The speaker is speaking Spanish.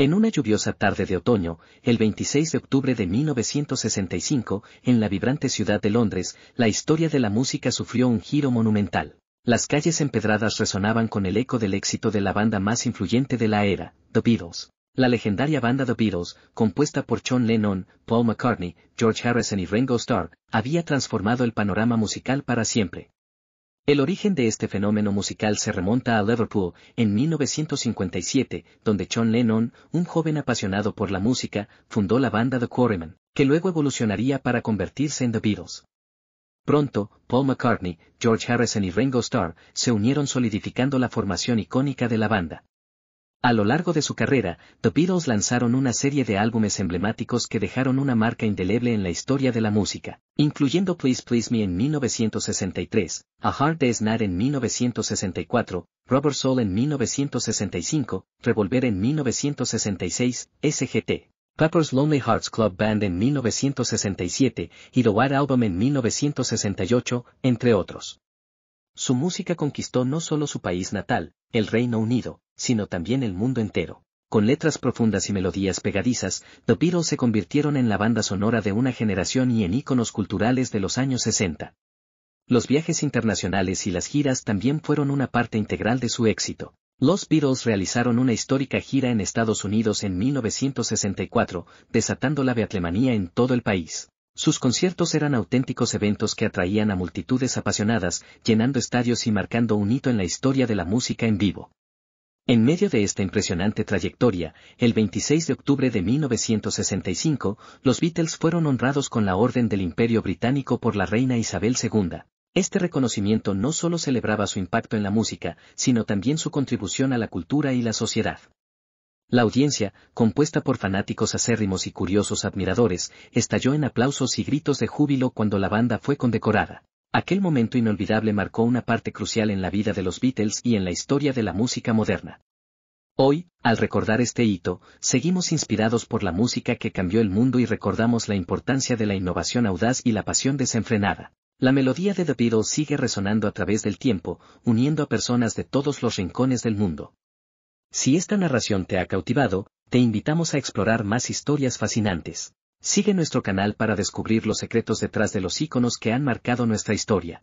En una lluviosa tarde de otoño, el 26 de octubre de 1965, en la vibrante ciudad de Londres, la historia de la música sufrió un giro monumental. Las calles empedradas resonaban con el eco del éxito de la banda más influyente de la era, The Beatles. La legendaria banda The Beatles, compuesta por John Lennon, Paul McCartney, George Harrison y Ringo Starr, había transformado el panorama musical para siempre. El origen de este fenómeno musical se remonta a Liverpool, en 1957, donde John Lennon, un joven apasionado por la música, fundó la banda The Quarrymen, que luego evolucionaría para convertirse en The Beatles. Pronto, Paul McCartney, George Harrison y Ringo Starr se unieron solidificando la formación icónica de la banda. A lo largo de su carrera, The Beatles lanzaron una serie de álbumes emblemáticos que dejaron una marca indeleble en la historia de la música, incluyendo Please Please Me en 1963, A Hard Day's Night en 1964, Rubber Soul en 1965, Revolver en 1966, SGT. Pepper's Lonely Hearts Club Band en 1967 y The White Album en 1968, entre otros. Su música conquistó no solo su país natal, el Reino Unido, sino también el mundo entero. Con letras profundas y melodías pegadizas, The Beatles se convirtieron en la banda sonora de una generación y en íconos culturales de los años 60. Los viajes internacionales y las giras también fueron una parte integral de su éxito. Los Beatles realizaron una histórica gira en Estados Unidos en 1964, desatando la beatlemanía en todo el país. Sus conciertos eran auténticos eventos que atraían a multitudes apasionadas, llenando estadios y marcando un hito en la historia de la música en vivo. En medio de esta impresionante trayectoria, el 26 de octubre de 1965, los Beatles fueron honrados con la Orden del Imperio Británico por la reina Isabel II. Este reconocimiento no solo celebraba su impacto en la música, sino también su contribución a la cultura y la sociedad. La audiencia, compuesta por fanáticos acérrimos y curiosos admiradores, estalló en aplausos y gritos de júbilo cuando la banda fue condecorada. Aquel momento inolvidable marcó una parte crucial en la vida de los Beatles y en la historia de la música moderna. Hoy, al recordar este hito, seguimos inspirados por la música que cambió el mundo y recordamos la importancia de la innovación audaz y la pasión desenfrenada. La melodía de The Beatles sigue resonando a través del tiempo, uniendo a personas de todos los rincones del mundo. Si esta narración te ha cautivado, te invitamos a explorar más historias fascinantes. Sigue nuestro canal para descubrir los secretos detrás de los iconos que han marcado nuestra historia.